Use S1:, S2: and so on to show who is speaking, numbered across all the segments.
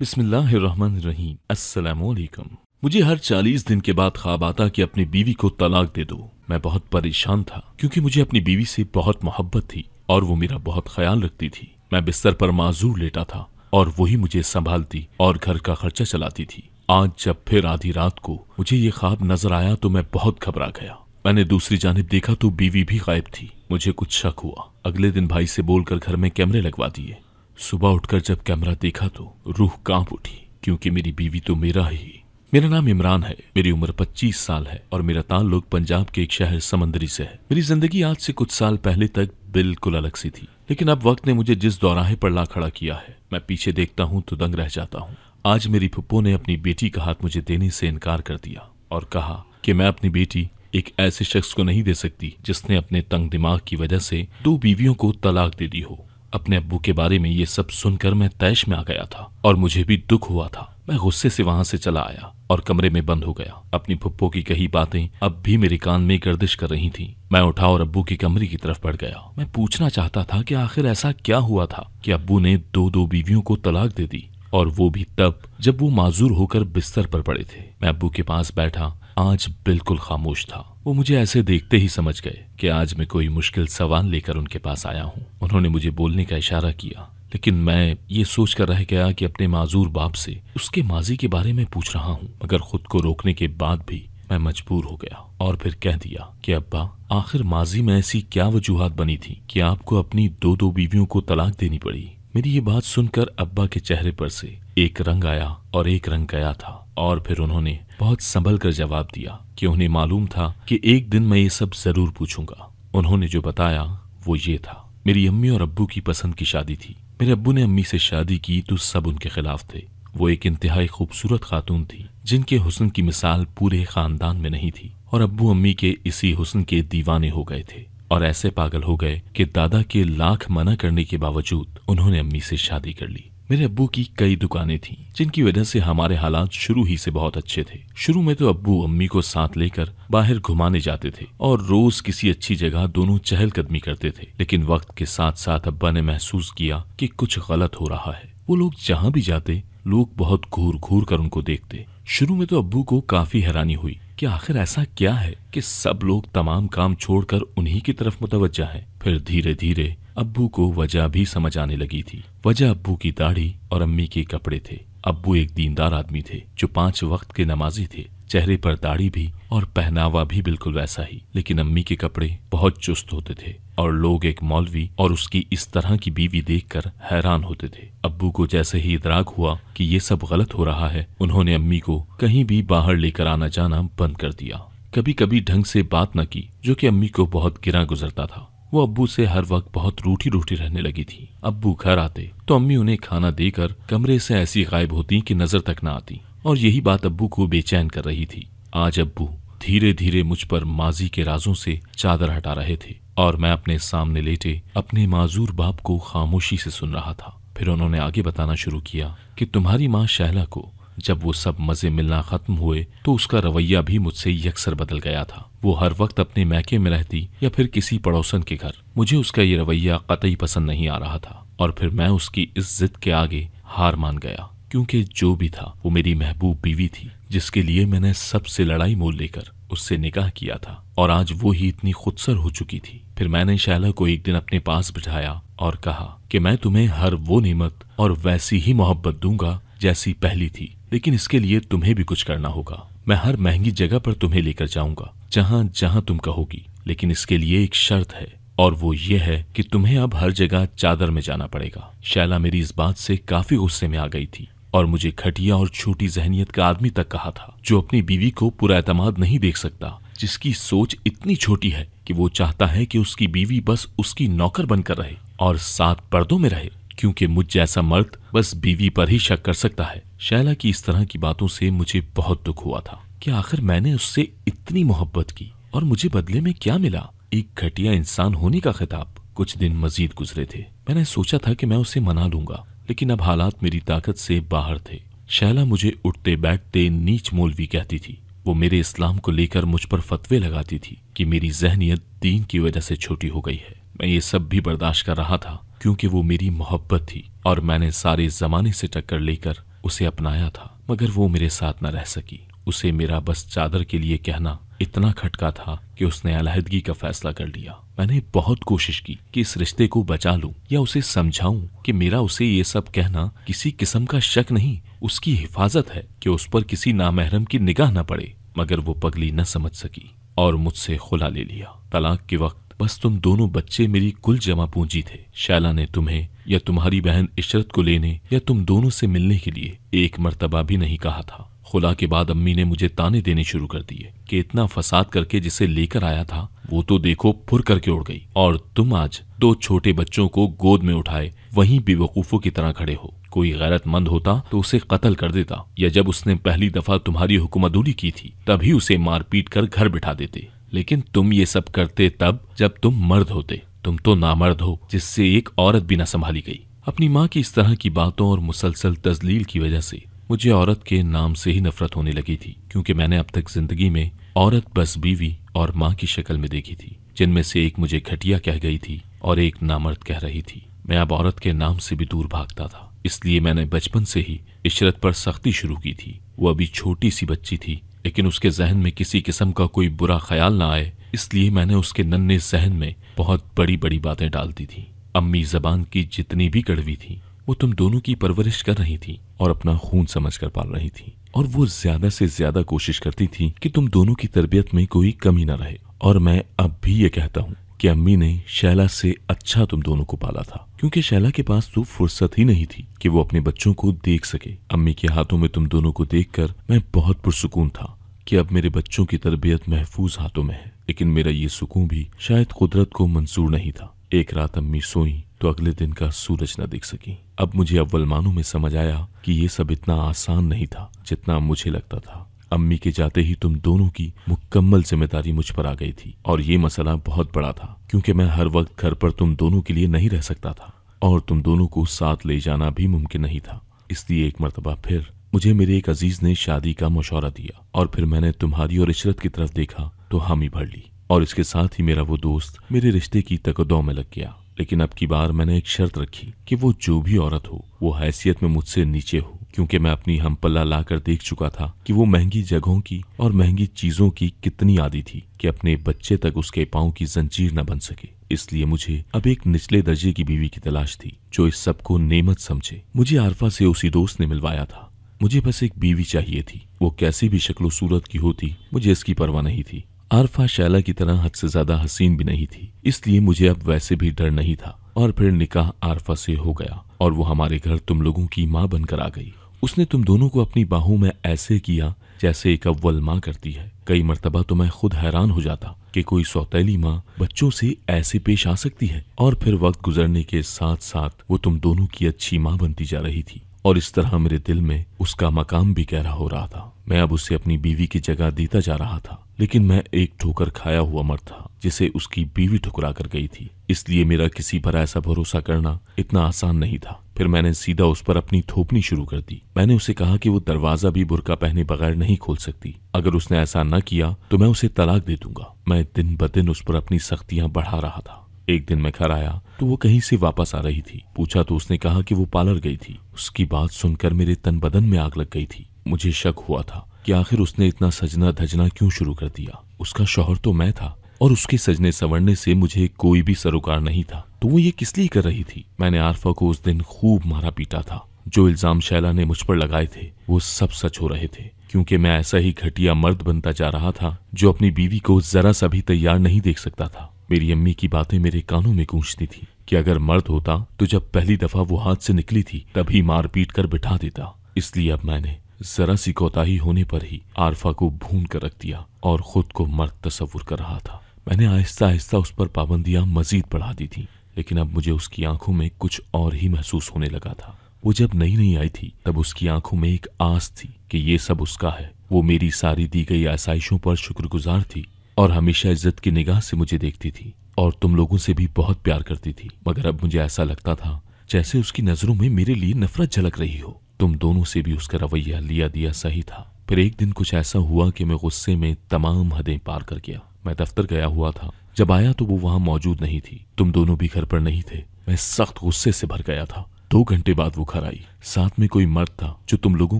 S1: बिस्मिल्लाहिर्रहमानिर्रहीम मुझे हर चालीस दिन के बाद ख्वाब आता कि अपनी बीवी को तलाक दे दो मैं बहुत परेशान था क्योंकि मुझे अपनी बीवी से बहुत मोहब्बत थी और वो मेरा बहुत ख्याल रखती थी मैं बिस्तर पर माजूर लेटा था और वही मुझे संभालती और घर का खर्चा चलाती थी आज जब फिर आधी रात को मुझे ये ख्वाब नजर आया तो मैं बहुत घबरा गया मैंने दूसरी जानब देखा तो बीवी भी गायब थी मुझे कुछ शक हुआ अगले दिन भाई से बोलकर घर में कैमरे लगवा दिए सुबह उठकर जब कैमरा देखा तो रूह कांप उठी क्योंकि मेरी बीवी तो मेरा ही मेरा नाम इमरान है मेरी उम्र 25 साल है और मेरा ताल्लुक पंजाब के एक शहर समंदरी से है मेरी जिंदगी आज से कुछ साल पहले तक बिल्कुल अलग सी थी लेकिन अब वक्त ने मुझे जिस दौराहे पर ला खड़ा किया है मैं पीछे देखता हूँ तो दंग रह जाता हूँ आज मेरी पप्पो ने अपनी बेटी का हाथ मुझे देने से इनकार कर दिया और कहा कि मैं अपनी बेटी एक ऐसे शख्स को नहीं दे सकती जिसने अपने तंग दिमाग की वजह से दो बीवियों को तलाक दे दी हो अपने अब्बू के बारे में ये सब सुनकर मैं तैश में आ गया था और मुझे भी दुख हुआ था मैं गुस्से से वहां से चला आया और कमरे में बंद हो गया अपनी फुप्पो की कही बातें अब भी मेरे कान में गर्दिश कर रही थी मैं उठा और अब्बू के कमरे की तरफ बढ़ गया मैं पूछना चाहता था कि आखिर ऐसा क्या हुआ था कि अब्बू ने दो दो बीवियों को तलाक दे दी और वो भी तब जब वो माजूर होकर बिस्तर पर पड़े थे मैं अब्बू के पास बैठा आज बिल्कुल खामोश था वो मुझे ऐसे देखते ही समझ गए कि आज मैं कोई मुश्किल सवाल लेकर उनके पास आया हूँ उन्होंने मुझे बोलने का इशारा किया लेकिन मैं ये सोच कर रह गया कि अपने माजूर बाप से उसके माजी के बारे में पूछ रहा हूँ मगर खुद को रोकने के बाद भी मैं मजबूर हो गया और फिर कह दिया कि अब्बा आखिर माजी में ऐसी क्या वजूहत बनी थी कि आपको अपनी दो दो बीवियों को तलाक देनी पड़ी मेरी ये बात सुनकर अब्बा के चेहरे पर से एक रंग आया और एक रंग गया था और फिर उन्होंने बहुत संभल कर जवाब दिया कि उन्हें मालूम था कि एक दिन मैं ये सब जरूर पूछूंगा उन्होंने जो बताया वो ये था मेरी अम्मी और अब्बू की पसंद की शादी थी मेरे अब्बू ने अम्मी से शादी की तो सब उनके खिलाफ थे वो एक इंतहाई खूबसूरत खातून थी जिनके हुसन की मिसाल पूरे खानदान में नहीं थी और अब्बू अम्मी के इसी हुसन के दीवाने हो गए थे और ऐसे पागल हो गए कि दादा के लाख मना करने के बावजूद उन्होंने अम्मी से शादी कर ली मेरे अब्बू की कई दुकानें थीं जिनकी वजह से हमारे हालात शुरू ही से बहुत अच्छे थे शुरू में तो अब्बू अम्मी को साथ लेकर बाहर घुमाने जाते थे और रोज किसी अच्छी जगह दोनों चहलकदमी करते थे लेकिन वक्त के साथ साथ अब्बा ने महसूस किया कि कुछ गलत हो रहा है वो लोग जहाँ भी जाते लोग बहुत घूर घूर कर उनको देखते शुरू में तो अब्बू को काफी हैरानी हुई कि आखिर ऐसा क्या है कि सब लोग तमाम काम छोड़कर उन्हीं की तरफ मुतवजा है फिर धीरे धीरे अब्बू को वजह भी समझ आने लगी थी वजह अब्बू की दाढ़ी और अम्मी के कपड़े थे अब्बू एक दीनदार आदमी थे जो पांच वक्त के नमाजी थे चेहरे पर दाढ़ी भी और पहनावा भी बिल्कुल वैसा ही लेकिन अम्मी के कपड़े बहुत चुस्त होते थे और लोग एक मौलवी और उसकी इस तरह की बीवी देखकर हैरान होते थे अब्बू को जैसे ही इतराक हुआ कि ये सब गलत हो रहा है उन्होंने अम्मी को कहीं भी बाहर लेकर आना जाना बंद कर दिया कभी कभी ढंग से बात न की जो कि अम्मी को बहुत गिरा गुजरता था वो अब्बू से हर वक्त बहुत रूठी रूठी रहने लगी थी अब्बू घर आते तो अम्मी उन्हें खाना देकर कमरे से ऐसी गायब होती कि नजर तक न आती और यही बात अब्बू को बेचैन कर रही थी आज अब्बू धीरे धीरे मुझ पर माजी के राजों से चादर हटा रहे थे और मैं अपने सामने लेटे अपने माजूर बाप को खामोशी से सुन रहा था फिर उन्होंने आगे बताना शुरू किया कि तुम्हारी माँ शहला को जब वो सब मजे मिलना खत्म हुए तो उसका रवैया भी मुझसे यकसर बदल गया था वो हर वक्त अपने मैके में रहती या फिर किसी पड़ोसन के घर मुझे उसका ये रवैया कतई पसंद नहीं आ रहा था और फिर मैं उसकी इस जिद के आगे हार मान गया क्योंकि जो भी था वो मेरी महबूब बीवी थी जिसके लिए मैंने सबसे लड़ाई मोल लेकर उससे निकाह किया था और आज वो ही इतनी खुदसर हो चुकी थी फिर मैंने शैला को एक दिन अपने पास बिठाया और कहा कि मैं तुम्हें हर वो नेमत और वैसी ही मोहब्बत दूंगा जैसी पहली थी लेकिन इसके लिए तुम्हें भी कुछ करना होगा मैं हर महंगी जगह पर तुम्हें लेकर जाऊंगा जहां जहां तुम कहोगी लेकिन इसके लिए एक शर्त है और वो ये है कि तुम्हें अब हर जगह चादर में जाना पड़ेगा शैला मेरी इस बात से काफी गुस्से में आ गई थी और मुझे खटिया और छोटी जहनीत का आदमी तक कहा था जो अपनी बीवी को पूरा एतम नहीं देख सकता जिसकी सोच इतनी छोटी है कि वो चाहता है कि उसकी बीवी बस उसकी नौकर बनकर रहे और सात पर्दों में रहे क्योंकि मुझ जैसा मर्द बस बीवी पर ही शक कर सकता है शैला की इस तरह की बातों से मुझे बहुत दुख हुआ था कि आखिर मैंने उससे इतनी मोहब्बत की और मुझे बदले में क्या मिला एक घटिया इंसान होने का खिताब कुछ दिन मजीद गुजरे थे मैंने सोचा था की मैं उसे मना लूंगा लेकिन अब हालात मेरी ताकत से बाहर थे शैला मुझे उठते बैठते नीच मोलवी कहती थी वो मेरे इस्लाम को लेकर मुझ पर फतवे लगाती थी कि मेरी जहनीत दीन की वजह से छोटी हो गई है मैं ये सब भी बर्दाश्त कर रहा था क्योंकि वो मेरी मोहब्बत थी और मैंने सारे जमाने से टक्कर लेकर उसे अपनाया था मगर वो मेरे साथ न रह सकी उसे मेरा बस चादर के लिए कहना इतना खटका था कि उसने अलहदगी का फैसला कर लिया मैंने बहुत कोशिश की कि इस रिश्ते को बचा लूं या उसे समझाऊं कि मेरा उसे ये सब कहना किसी किस्म का शक नहीं उसकी हिफाजत है कि उस पर किसी नामहरम की निगाह न पड़े मगर वो पगली न समझ सकी और मुझसे खुला ले लिया तलाक के वक्त बस तुम दोनों बच्चे मेरी कुल जमा पूंजी थे शैला ने तुम्हें या तुम्हारी बहन इशरत को लेने या तुम दोनों से मिलने के लिए एक मरतबा भी नहीं कहा था खुला के बाद अम्मी ने मुझे ताने देने शुरू कर दिए कि इतना फसाद करके जिसे लेकर आया था वो तो देखो फुर करके उड़ गई और तुम आज दो छोटे बच्चों को गोद में उठाए वहीं बेवकूफों की तरह खड़े हो कोई गैरतमंद होता तो उसे कत्ल कर देता या जब उसने पहली दफा तुम्हारी हुक्मदूली की थी तभी उसे मारपीट कर घर बिठा देते लेकिन तुम ये सब करते तब जब तुम मर्द होते तुम तो नामर्द हो जिससे एक औरत भी ना संभाली गई अपनी माँ की इस तरह की बातों और मुसलसल तजलील की वजह से मुझे औरत के नाम से ही नफरत होने लगी थी क्योंकि मैंने अब तक जिंदगी में औरत बस बीवी और माँ की शक्ल में देखी थी जिनमें से एक मुझे घटिया कह गई थी और एक नामर्द कह रही थी मैं अब औरत के नाम से भी दूर भागता था इसलिए मैंने बचपन से ही इशरत पर सख्ती शुरू की थी वो अभी छोटी सी बच्ची थी लेकिन उसके जहन में किसी किस्म का कोई बुरा ख्याल ना आए इसलिए मैंने उसके नन्हे जहन में बहुत बड़ी बड़ी बातें डाल दी थी अम्मी जबान की जितनी भी कड़वी थी वो तुम दोनों की परवरिश कर रही थी और अपना खून समझ कर पाल रही थी और वो ज्यादा से ज्यादा कोशिश करती थी कि तुम दोनों की तरबियत में कोई कमी ना रहे और मैं अब भी ये कहता हूँ कि अम्मी ने शैला से अच्छा तुम दोनों को पाला था क्योंकि शैला के पास तो फुर्सत ही नहीं थी कि वो अपने बच्चों को देख सके अम्मी के हाथों में तुम दोनों को देखकर मैं बहुत पुरसकून था कि अब मेरे बच्चों की तरबियत महफूज हाथों में है लेकिन मेरा ये सुकून भी शायद कुदरत को मंजूर नहीं था एक रात अम्मी सोई तो अगले दिन का सूरज न देख सकी अब मुझे अव्वल मानों में समझ आया कि ये सब इतना आसान नहीं था जितना मुझे लगता था अम्मी के जाते ही तुम दोनों की मुकम्मल जिम्मेदारी मुझ पर आ गई थी और ये मसला बहुत बड़ा था क्योंकि मैं हर वक्त घर पर तुम दोनों के लिए नहीं रह सकता था और तुम दोनों को साथ ले जाना भी मुमकिन नहीं था इसलिए एक मरतबा फिर मुझे मेरे एक अजीज ने शादी का मशवरा दिया और फिर मैंने तुम्हारी और इशरत की तरफ देखा तो हामी भर ली और इसके साथ ही मेरा वो दोस्त मेरे रिश्ते की तकदों में लग गया लेकिन अब की बार मैंने एक शर्त रखी कि वो जो भी औरत हो वो हैसियत में मुझसे नीचे हो क्योंकि मैं अपनी हम पल्ला ला कर देख चुका था कि वो महंगी जगहों की और महंगी चीजों की कितनी आदि थी कि अपने बच्चे तक उसके पाओं की जंजीर न बन सके इसलिए मुझे अब एक निचले दर्जे की बीवी की तलाश थी जो इस सब को नेमत समझे मुझे आरफा से उसी दोस्त ने मिलवाया था मुझे बस एक बीवी चाहिए थी वो कैसी भी शक्लो सूरत की होती मुझे इसकी परवाह नहीं थी आरफा शैला की तरह हद से ज्यादा हसीन भी नहीं थी इसलिए मुझे अब वैसे भी डर नहीं था और फिर निकाह आरफा से हो गया और वो हमारे घर तुम लोगों की माँ बनकर आ गई उसने तुम दोनों को अपनी बाहों में ऐसे किया जैसे एक अव्वल माँ करती है कई मरतबा तो मैं खुद हैरान हो जाता कि कोई सौतेली माँ बच्चों से ऐसे पेश आ सकती है और फिर वक्त गुजरने के साथ साथ वो तुम दोनों की अच्छी माँ बनती जा रही थी और इस तरह मेरे दिल में उसका मकाम भी गहरा हो रहा था मैं अब उसे अपनी बीवी की जगह देता जा रहा था लेकिन मैं एक ठोकर खाया हुआ मर था जिसे उसकी बीवी ठुकरा कर गई थी इसलिए मेरा किसी पर ऐसा भरोसा करना इतना आसान नहीं था फिर मैंने सीधा उस पर अपनी थोपनी शुरू कर दी मैंने उसे कहा कि वो दरवाजा भी बुरका पहने बगैर नहीं खोल सकती अगर उसने ऐसा न किया तो मैं उसे तलाक दे दूंगा मैं दिन ब दिन उस पर अपनी सख्तियां बढ़ा रहा था एक दिन मैं घर आया तो वो कहीं से वापस आ रही थी पूछा तो उसने कहा कि वो पार्लर गई थी उसकी बात सुनकर मेरे तन बदन में आग लग गई थी मुझे शक हुआ था कि आखिर उसने इतना सजना धजना क्यों शुरू कर दिया उसका शोहर तो मैं था और उसके सजने संवरने से मुझे कोई भी सरोकार नहीं था तो वो ये किस लिए कर रही थी मैंने आरफा को उस दिन खूब मारा पीटा था जो इल्जाम शैला ने मुझ पर लगाए थे वो सब सच हो रहे थे क्योंकि मैं ऐसा ही घटिया मर्द बनता जा रहा था जो अपनी बीवी को जरा सा भी तैयार नहीं देख सकता था मेरी अम्मी की बातें मेरे कानों में गूंजती थी कि अगर मर्द होता तो जब पहली दफा वो हाथ से निकली थी तभी मार पीट कर बिठा देता इसलिए अब मैंने जरा सी कोताही होने पर ही आरफा को भून कर रख दिया और खुद को मर्द तस्वुर कर रहा था मैंने आहिस्ता आहिस्ता उस पर पाबंदियां मजीद बढ़ा दी थी लेकिन अब मुझे उसकी आंखों में कुछ और ही महसूस होने लगा था वो जब नई नई आई थी तब उसकी आंखों में एक आस थी कि ये सब उसका है वो मेरी सारी दी गई आसाइशों पर शुक्रगुजार थी और हमेशा इज्जत की निगाह से मुझे देखती थी और तुम लोगों से भी बहुत प्यार करती थी मगर अब मुझे ऐसा लगता था जैसे उसकी नजरों में मेरे लिए नफरत झलक रही हो तुम दोनों से भी उसका रवैया लिया दिया सही था फिर एक दिन कुछ ऐसा हुआ कि मैं गुस्से में तमाम हदें पार कर गया मैं दफ्तर गया हुआ था जब आया तो वो वहां मौजूद नहीं थी तुम दोनों भी घर पर नहीं थे मैं सख्त गुस्से से भर गया था दो घंटे बाद वो घर आई साथ में कोई मर्द था जो तुम लोगों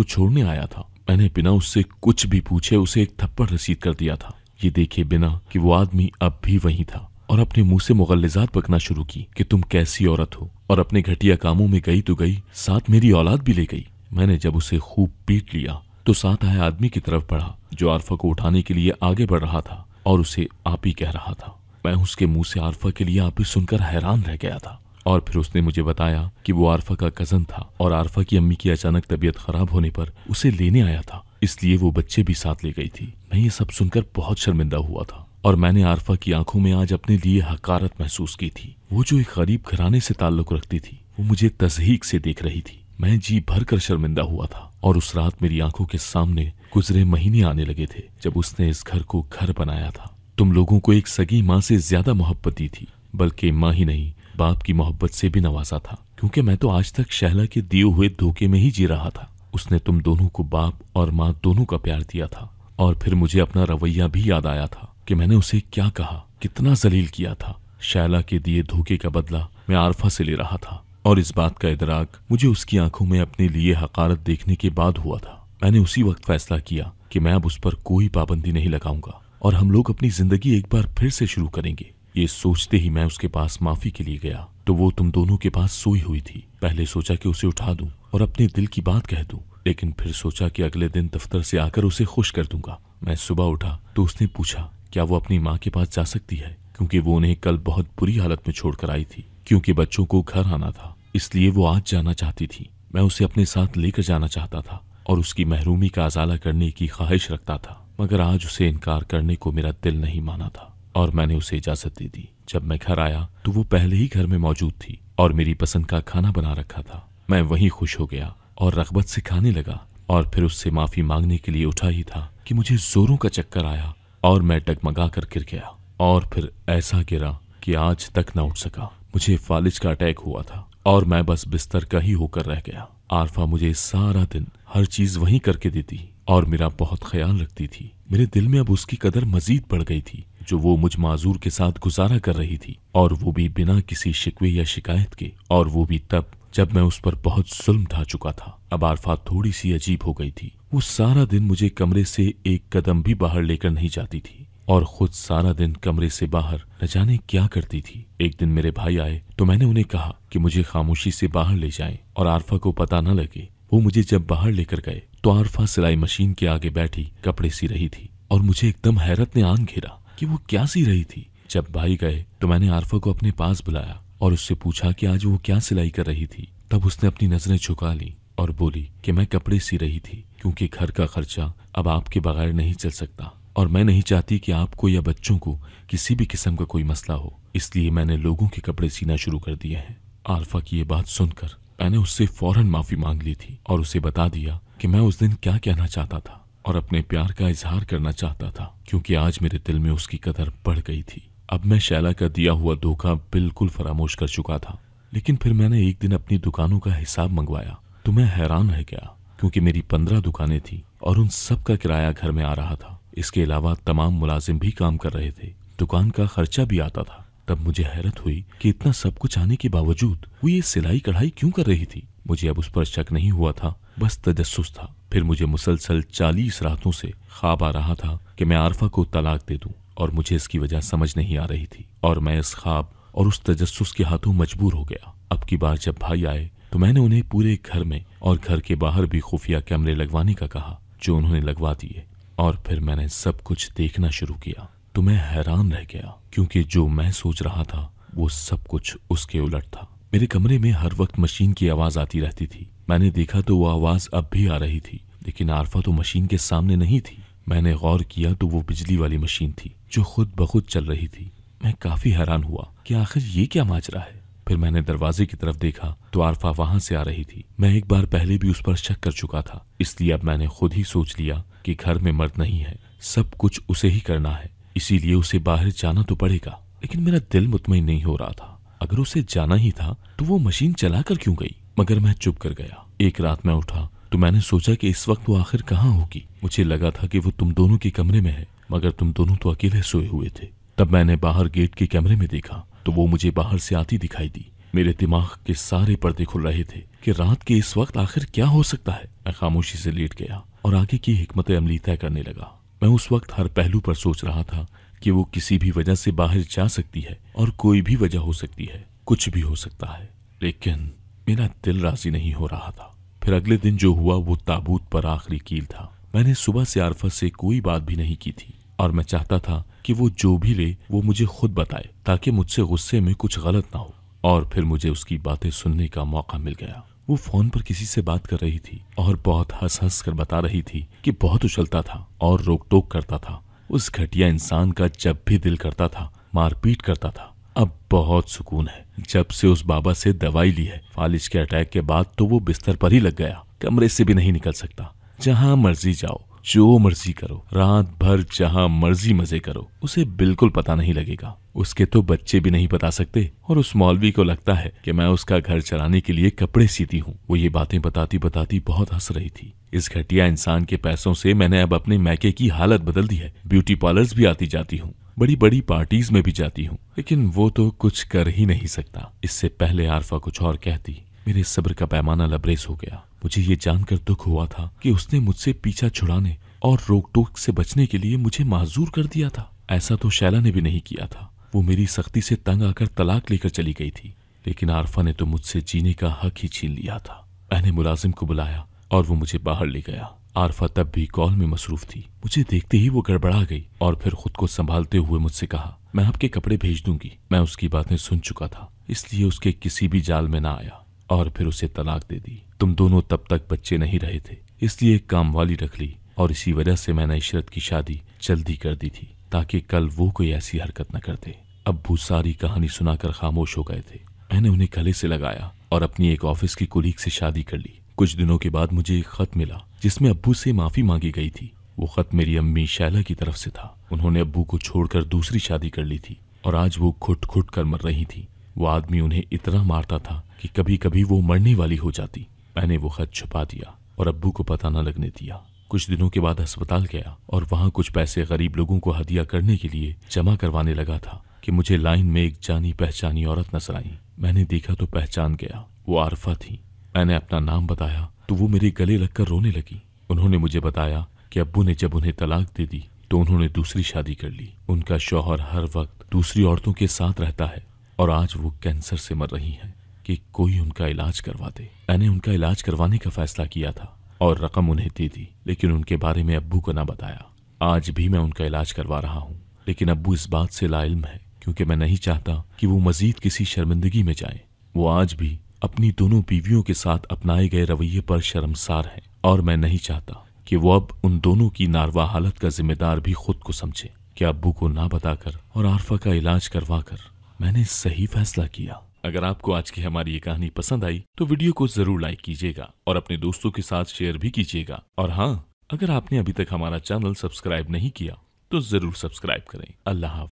S1: को छोड़ने आया था मैंने बिना उससे कुछ भी पूछे उसे एक थप्पड़ रसीद कर दिया था ये देखे बिना कि वो आदमी अब भी वही था और अपने मुंह से मुगलजात पकना शुरू की कि तुम कैसी औरत हो और अपने घटिया कामों में गई तो गई साथ मेरी औलाद भी ले गई मैंने जब उसे खूब पीट लिया तो साथ आए आदमी की तरफ बढ़ा जो आरफा को उठाने के लिए आगे बढ़ रहा था और उसे आप ही कह रहा था मैं उसके मुंह से आरफा के लिए आप ही सुनकर हैरान रह गया था और फिर उसने मुझे बताया कि वो आरफा का कजन था और आरफा की अम्मी की अचानक तबीयत खराब होने पर उसे लेने आया था इसलिए वो बच्चे भी साथ ले गई थी मैं ये सब सुनकर बहुत शर्मिंदा हुआ था और मैंने आरफा की आंखों में आज अपने लिए हकारत महसूस की थी वो जो एक गरीब घराने से ताल्लुक रखती थी वो मुझे तजहीक से देख रही थी मैं जी भर कर शर्मिंदा हुआ था और उस रात मेरी आंखों के सामने गुजरे महीने आने लगे थे जब उसने इस घर को घर बनाया था तुम लोगों को एक सगी माँ से ज्यादा मोहब्बत दी थी बल्कि माँ ही नहीं बाप की मोहब्बत से भी नवाजा था क्योंकि मैं तो आज तक शहला के दिए हुए धोखे में ही जी रहा था उसने तुम दोनों को बाप और माँ दोनों का प्यार दिया था और फिर मुझे अपना रवैया भी याद आया था कि मैंने उसे क्या कहा कितना जलील किया था शैला के दिए धोखे का बदला मैं आरफा से ले रहा था और इस बात का इदराक मुझे उसकी आंखों में अपने लिए हकारत देखने के बाद हुआ था मैंने उसी वक्त फैसला किया कि मैं अब उस पर कोई पाबंदी नहीं लगाऊंगा और हम लोग अपनी जिंदगी एक बार फिर से शुरू करेंगे ये सोचते ही मैं उसके पास माफी के लिए गया तो वो तुम दोनों के पास सोई हुई थी पहले सोचा कि उसे उठा दूं और अपने दिल की बात कह दूं लेकिन फिर सोचा कि अगले दिन दफ्तर से आकर उसे खुश कर दूंगा मैं सुबह उठा तो उसने पूछा क्या वो अपनी माँ के पास जा सकती है क्योंकि वो उन्हें कल बहुत बुरी हालत में छोड़कर आई थी क्योंकि बच्चों को घर आना था इसलिए वो आज जाना चाहती थी मैं उसे अपने साथ लेकर जाना चाहता था और उसकी महरूमी का अजाला करने की ख्वाहिश रखता था मगर आज उसे इनकार करने को मेरा दिल नहीं माना था और मैंने उसे इजाजत दे दी जब मैं घर आया तो वो पहले ही घर में मौजूद थी और मेरी पसंद का खाना बना रखा था मैं वहीं खुश हो गया और रगबत से खाने लगा और फिर उससे माफी मांगने के लिए उठा ही था कि मुझे जोरों का चक्कर आया और मैं डगमगा कर गिर गया और फिर ऐसा गिरा कि आज तक न उठ सका मुझे फालिज का अटैक हुआ था और मैं बस बिस्तर का ही होकर रह गया आरफा मुझे सारा दिन हर चीज वहीं करके देती और मेरा बहुत ख्याल रखती थी मेरे दिल में अब उसकी कदर मजीद बढ़ गई थी जो वो मुझ माजूर के साथ गुजारा कर रही थी और वो भी बिना किसी शिकवे या शिकायत के और वो भी तब जब मैं उस पर बहुत जुल्म ढा चुका था अब आरफा थोड़ी सी अजीब हो गई थी वो सारा दिन मुझे कमरे से एक कदम भी बाहर लेकर नहीं जाती थी और खुद सारा दिन कमरे से बाहर न जाने क्या करती थी एक दिन मेरे भाई आए तो मैंने उन्हें कहा कि मुझे खामोशी से बाहर ले जाएं और आरफा को पता न लगे वो मुझे जब बाहर लेकर गए तो आरफा सिलाई मशीन के आगे बैठी कपड़े सी रही थी और मुझे एकदम हैरत ने आन घेरा कि वो क्या सी रही थी जब भाई गए तो मैंने आरफा को अपने पास बुलाया और उससे पूछा कि आज वो क्या सिलाई कर रही थी तब उसने अपनी नजरें झुका ली और बोली कि मैं कपड़े सी रही थी क्योंकि घर का खर्चा अब आपके बगैर नहीं चल सकता और मैं नहीं चाहती कि आपको या बच्चों को किसी भी किस्म का कोई मसला हो इसलिए मैंने लोगों के कपड़े सीना शुरू कर दिए हैं आल्फा की ये बात सुनकर मैंने उससे फौरन माफी मांग ली थी और उसे बता दिया कि मैं उस दिन क्या कहना चाहता था और अपने प्यार का इजहार करना चाहता था क्योंकि आज मेरे दिल में उसकी कदर बढ़ गई थी अब मैं शैला का दिया हुआ धोखा बिल्कुल फरामोश कर चुका था लेकिन फिर मैंने एक दिन अपनी दुकानों का हिसाब मंगवाया तो मैं हैरान रह गया क्योंकि मेरी पंद्रह दुकानें थी और उन सब का किराया घर में आ रहा था इसके अलावा तमाम मुलाजिम भी काम कर रहे थे दुकान का खर्चा भी आता था तब मुझे हैरत हुई कि इतना सब कुछ आने के बावजूद वो ये सिलाई कढ़ाई क्यों कर रही थी मुझे अब उस पर शक नहीं हुआ था बस तजस्स था फिर मुझे मुसलसल चालीस रातों से ख्वाब आ रहा था कि मैं आरफा को तलाक दे दूं और मुझे इसकी वजह समझ नहीं आ रही थी और मैं इस ख्वाब और उस तजस्स के हाथों मजबूर हो गया अब की बार जब भाई आए तो मैंने उन्हें पूरे घर में और घर के बाहर भी खुफिया कैमरे लगवाने का कहा जो उन्होंने लगवा दिए और फिर मैंने सब कुछ देखना शुरू किया तो मैं हैरान रह गया क्योंकि जो मैं सोच रहा था वो सब कुछ उसके उलट था मेरे कमरे में हर वक्त मशीन की आवाज आती रहती थी मैंने देखा तो वो आवाज अब भी आ रही थी लेकिन आरफा तो मशीन के सामने नहीं थी मैंने गौर किया तो वो बिजली वाली मशीन थी जो खुद ब खुद चल रही थी मैं काफी हैरान हुआ कि आखिर ये क्या माजरा है फिर मैंने दरवाजे की तरफ देखा तो आरफा वहां से आ रही थी मैं एक बार पहले भी उस पर शक कर चुका था इसलिए अब मैंने खुद ही सोच लिया कि घर में मर्द नहीं है सब कुछ उसे ही करना है इसीलिए उसे बाहर जाना तो पड़ेगा लेकिन मेरा दिल मुतमिन नहीं हो रहा था अगर उसे जाना ही था तो वो मशीन चला कर क्यों गई मगर मैं चुप कर गया एक रात मैं उठा तो मैंने सोचा कि इस वक्त वो आखिर कहाँ होगी मुझे लगा था कि वो तुम दोनों के कमरे में है मगर तुम दोनों तो अकेले सोए हुए थे तब मैंने बाहर गेट के कमरे में देखा तो वो मुझे बाहर से आती दिखाई दी मेरे दिमाग के सारे पर्दे खुल रहे थे कि रात के इस वक्त आखिर क्या हो सकता है मैं खामोशी से लेट गया और आगे की हमत अमली तय करने लगा मैं उस वक्त हर पहलू पर सोच रहा था कि वो किसी भी वजह से बाहर जा सकती है और कोई भी वजह हो सकती है कुछ भी हो सकता है लेकिन मेरा दिल राजी नहीं हो रहा था फिर अगले दिन जो हुआ वो ताबूत पर आखिरी कील था मैंने सुबह से आरफा से कोई बात भी नहीं की थी और मैं चाहता था कि वो जो भी ले वो मुझे खुद बताए ताकि मुझसे गुस्से में कुछ गलत ना हो और फिर मुझे उसकी बातें सुनने का मौका मिल गया वो फोन पर किसी से बात कर रही थी और बहुत हंस हंस कर बता रही थी कि बहुत उछलता था और रोक टोक करता था उस घटिया इंसान का जब भी दिल करता था मारपीट करता था अब बहुत सुकून है जब से उस बाबा से दवाई ली है फालिज के अटैक के बाद तो वो बिस्तर पर ही लग गया कमरे से भी नहीं निकल सकता जहाँ मर्जी जाओ जो मर्जी करो रात भर जहाँ मर्जी मजे करो उसे बिल्कुल पता नहीं लगेगा उसके तो बच्चे भी नहीं बता सकते और उस मौलवी को लगता है कि मैं उसका घर चलाने के लिए कपड़े सीती हूँ वो ये बातें बताती बताती बहुत हंस रही थी इस घटिया इंसान के पैसों से मैंने अब अपने मैके की हालत बदल दी है ब्यूटी पार्लर भी आती जाती हूँ बड़ी बड़ी पार्टीज में भी जाती हूँ लेकिन वो तो कुछ कर ही नहीं सकता इससे पहले आरफा कुछ और कहती मेरे सब्र का पैमाना लबरेज हो गया मुझे ये जानकर दुख हुआ था कि उसने मुझसे पीछा छुड़ाने और रोक टोक से बचने के लिए मुझे माजूर कर दिया था ऐसा तो शैला ने भी नहीं किया था वो मेरी सख्ती से तंग आकर तलाक लेकर चली गई थी लेकिन आरफा ने तो मुझसे जीने का हक ही छीन लिया था मैंने मुलाजिम को बुलाया और वो मुझे बाहर ले गया आरफा तब भी कॉल में मसरूफ थी मुझे देखते ही वो गड़बड़ा गई और फिर खुद को संभालते हुए मुझसे कहा मैं आपके कपड़े भेज दूंगी मैं उसकी बातें सुन चुका था इसलिए उसके किसी भी जाल में ना आया और फिर उसे तलाक दे दी तुम दोनों तब तक बच्चे नहीं रहे थे इसलिए एक काम वाली रख ली और इसी वजह से मैंने इशरत की शादी जल्दी कर दी थी ताकि कल वो कोई ऐसी हरकत न करते अबू सारी कहानी सुनाकर खामोश हो गए थे मैंने उन्हें गले से लगाया और अपनी एक ऑफिस की कुलीग से शादी कर ली कुछ दिनों के बाद मुझे एक खत मिला जिसमें अब्बू से माफी मांगी गई थी वो खत मेरी अम्मी शैला की तरफ से था उन्होंने अब्बू को छोड़कर दूसरी शादी कर ली थी और आज वो घुट घुट कर मर रही थी वो आदमी उन्हें इतना मारता था कि कभी कभी वो मरने वाली हो जाती मैंने वो खत छुपा दिया और अब्बू को पता न लगने दिया कुछ दिनों के बाद अस्पताल गया और वहाँ कुछ पैसे गरीब लोगों को हदिया करने के लिए जमा करवाने लगा था कि मुझे लाइन में एक जानी पहचानी औरत नजर आई मैंने देखा तो पहचान गया वो आरफा थी मैंने अपना नाम बताया तो वो मेरे गले लगकर रोने लगी उन्होंने मुझे बताया कि अब्बू ने जब उन्हें तलाक दे दी तो उन्होंने दूसरी शादी कर ली उनका शौहर हर वक्त दूसरी औरतों के साथ रहता है और आज वो कैंसर से मर रही हैं कि कोई उनका इलाज करवा दे मैंने उनका इलाज करवाने का फैसला किया था और रकम उन्हें दे दी लेकिन उनके बारे में अब्बू को ना बताया आज भी मैं उनका इलाज करवा रहा हूँ लेकिन अब्बू इस बात से लाइल्म है क्योंकि मैं नहीं चाहता कि वो मजीद किसी शर्मिंदगी में जाए वो आज भी अपनी दोनों बीवियों के साथ अपनाए गए रवैये पर शर्मसार है और मैं नहीं चाहता कि वो अब उन दोनों की नारवा हालत का जिम्मेदार भी खुद को समझे कि अबू को ना बताकर और आरफा का इलाज करवा कर मैंने सही फैसला किया अगर आपको आज की हमारी ये कहानी पसंद आई तो वीडियो को जरूर लाइक कीजिएगा और अपने दोस्तों के साथ शेयर भी कीजिएगा और हाँ अगर आपने अभी तक हमारा चैनल सब्सक्राइब नहीं किया तो जरूर सब्सक्राइब करें अल्लाह